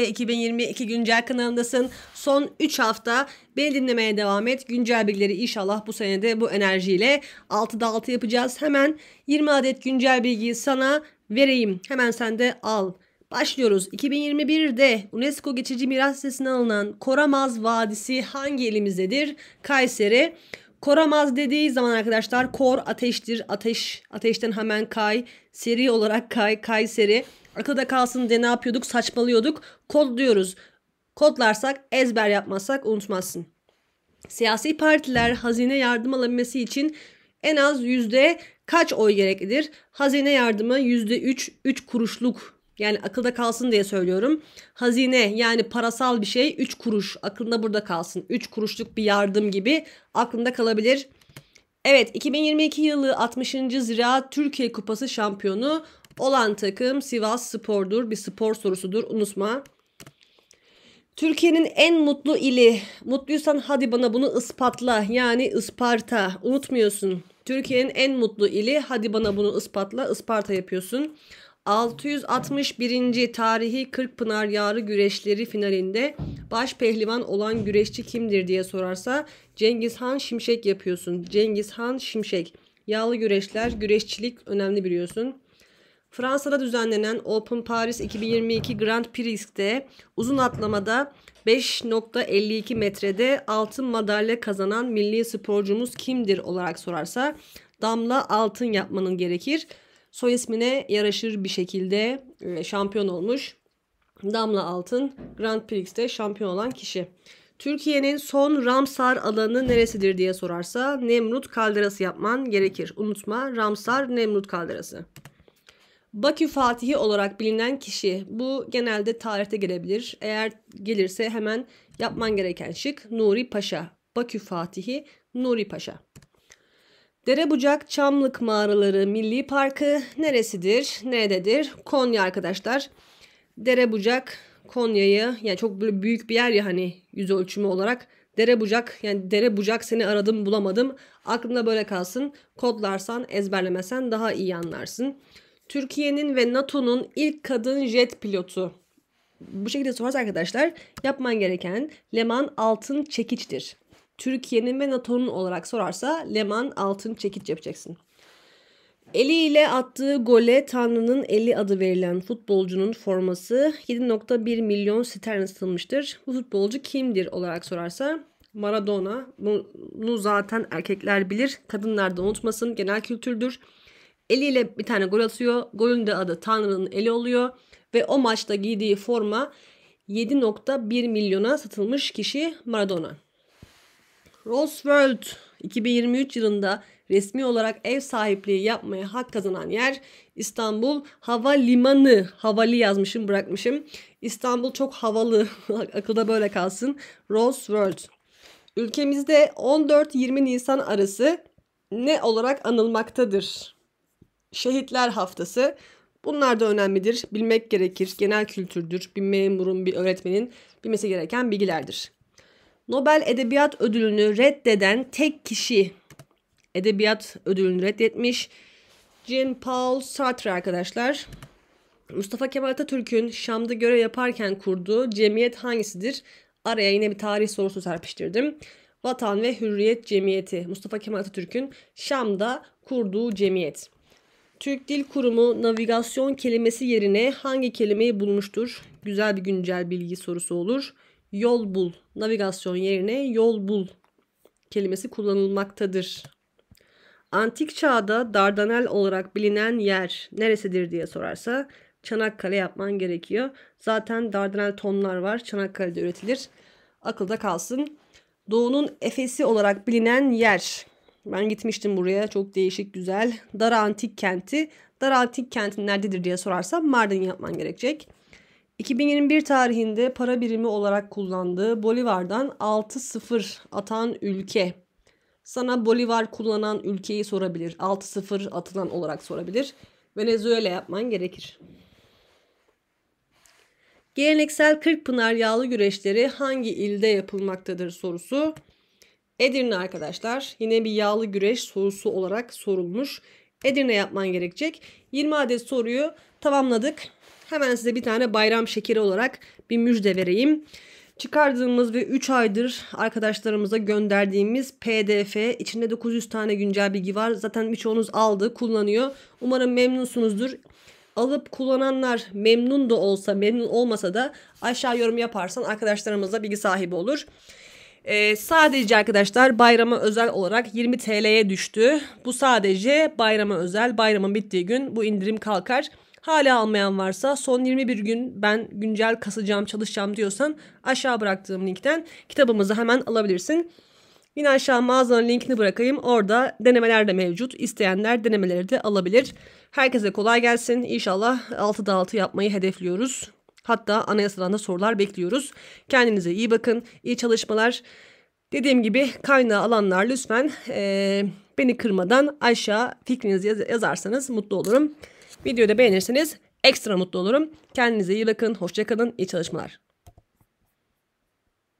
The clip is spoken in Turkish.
2022 Güncel kanalındasın. Son 3 hafta beni dinlemeye devam et. Güncel bilgileri inşallah bu senede bu enerjiyle 6'da 6 yapacağız. Hemen 20 adet güncel bilgiyi sana vereyim. Hemen sen de al. Başlıyoruz. 2021'de UNESCO Geçici Miras Listesi'ne alınan Koramaz Vadisi hangi elimizdedir? Kayseri. Koramaz dediği zaman arkadaşlar kor ateştir. Ateş ateşten hemen kay. Seri olarak kay. Kay seri. Akılda kalsın diye ne yapıyorduk? Saçmalıyorduk. Kod diyoruz. Kodlarsak ezber yapmazsak unutmazsın. Siyasi partiler hazine yardım alabilmesi için en az yüzde kaç oy gereklidir? Hazine yardımı yüzde üç, üç kuruşluk yani akılda kalsın diye söylüyorum. Hazine yani parasal bir şey 3 kuruş aklında burada kalsın. 3 kuruşluk bir yardım gibi aklında kalabilir. Evet 2022 yılı 60. Ziraat Türkiye Kupası şampiyonu olan takım Sivas Spor'dur. Bir spor sorusudur unutma. Türkiye'nin en mutlu ili. Mutluysan hadi bana bunu ispatla. Yani Isparta. Unutmuyorsun. Türkiye'nin en mutlu ili. Hadi bana bunu ispatla. Isparta yapıyorsun. 661. tarihi Kırkpınar Yarı Güreşleri finalinde baş pehlivan olan güreşçi kimdir diye sorarsa Cengiz Han Şimşek yapıyorsun. Cengiz Han Şimşek. Yağlı güreşler, güreşçilik önemli biliyorsun. Fransa'da düzenlenen Open Paris 2022 Grand Prix'de uzun atlamada 5.52 metrede altın madalya kazanan milli sporcumuz kimdir olarak sorarsa Damla Altın yapmanın gerekir soy ismine yaraşır bir şekilde e, şampiyon olmuş. Damla Altın Grand Prix'te şampiyon olan kişi. Türkiye'nin son Ramsar alanı neresidir diye sorarsa Nemrut Kalderası yapman gerekir. Unutma Ramsar Nemrut Kalderası. Bakü Fatihi olarak bilinen kişi bu genelde tarihte gelebilir. Eğer gelirse hemen yapman gereken şık Nuri Paşa. Bakü Fatihi Nuri Paşa. Derebucak Çamlık Mağaraları Milli Parkı neresidir? Nerededir? Konya arkadaşlar. Derebucak Konya'yı yani çok böyle büyük bir yer ya hani yüz ölçümü olarak. Derebucak yani Derebucak seni aradım bulamadım. Aklında böyle kalsın. Kodlarsan ezberlemesen daha iyi anlarsın. Türkiye'nin ve NATO'nun ilk kadın jet pilotu. Bu şekilde sorarsa arkadaşlar yapman gereken Leman Altın Çekiç'tir. Türkiye'nin ve NATO'nun olarak sorarsa Leman altın çekit yapacaksın. Eliyle attığı gole Tanrı'nın eli adı verilen futbolcunun forması 7.1 milyon sterlin satılmıştır. Bu futbolcu kimdir olarak sorarsa Maradona. Bunu zaten erkekler bilir. Kadınlar da unutmasın. Genel kültürdür. Eliyle bir tane gol atıyor. Golün de adı Tanrı'nın eli oluyor. Ve o maçta giydiği forma 7.1 milyona satılmış kişi Maradona. Roswell 2023 yılında resmi olarak ev sahipliği yapmaya hak kazanan yer İstanbul Havalimanı. Havali yazmışım bırakmışım. İstanbul çok havalı. Akılda böyle kalsın. Rosworld. Ülkemizde 14-20 Nisan arası ne olarak anılmaktadır? Şehitler Haftası. Bunlar da önemlidir. Bilmek gerekir. Genel kültürdür. Bir memurun, bir öğretmenin bilmesi gereken bilgilerdir. Nobel Edebiyat Ödülünü reddeden tek kişi edebiyat ödülünü reddetmiş. Jean-Paul Sartre arkadaşlar. Mustafa Kemal Atatürk'ün Şam'da görev yaparken kurduğu cemiyet hangisidir? Araya yine bir tarih sorusu serpiştirdim. Vatan ve Hürriyet Cemiyeti. Mustafa Kemal Atatürk'ün Şam'da kurduğu cemiyet. Türk Dil Kurumu navigasyon kelimesi yerine hangi kelimeyi bulmuştur? Güzel bir güncel bilgi sorusu olur yol bul, navigasyon yerine yol bul kelimesi kullanılmaktadır. Antik çağda Dardanel olarak bilinen yer neresidir diye sorarsa Çanakkale yapman gerekiyor. Zaten Dardanel tonlar var. Çanakkale'de üretilir. Akılda kalsın. Doğu'nun Efes'i olarak bilinen yer. Ben gitmiştim buraya. Çok değişik, güzel. Dara Antik Kenti. Dara Antik Kenti nerededir diye sorarsa Mardin yapman gerekecek. 2021 tarihinde para birimi olarak kullandığı Bolivar'dan 6-0 atan ülke. Sana Bolivar kullanan ülkeyi sorabilir. 6-0 atılan olarak sorabilir. Venezuela yapman gerekir. Geleneksel Kırkpınar yağlı güreşleri hangi ilde yapılmaktadır sorusu. Edirne arkadaşlar yine bir yağlı güreş sorusu olarak sorulmuş. Edirne yapman gerekecek. 20 adet soruyu tamamladık. Hemen size bir tane bayram şekeri olarak bir müjde vereyim. Çıkardığımız ve 3 aydır arkadaşlarımıza gönderdiğimiz PDF içinde 900 tane güncel bilgi var. Zaten birçoğunuz aldı, kullanıyor. Umarım memnunsunuzdur. Alıp kullananlar memnun da olsa, memnun olmasa da aşağı yorum yaparsan arkadaşlarımızla bilgi sahibi olur. Ee, sadece arkadaşlar bayrama özel olarak 20 TL'ye düştü. Bu sadece bayrama özel. Bayramın bittiği gün bu indirim kalkar. Hala almayan varsa son 21 gün ben güncel kasacağım çalışacağım diyorsan aşağı bıraktığım linkten kitabımızı hemen alabilirsin. Yine aşağı mağazanın linkini bırakayım. Orada denemeler de mevcut. İsteyenler denemeleri de alabilir. Herkese kolay gelsin. İnşallah 6'da 6 yapmayı hedefliyoruz. Hatta anayasadan da sorular bekliyoruz. Kendinize iyi bakın. İyi çalışmalar. Dediğim gibi kaynağı alanlar lütfen e, beni kırmadan aşağı fikrinizi yazarsanız mutlu olurum. Videoyu da beğenirseniz ekstra mutlu olurum. Kendinize iyi bakın, hoşçakalın, iyi çalışmalar.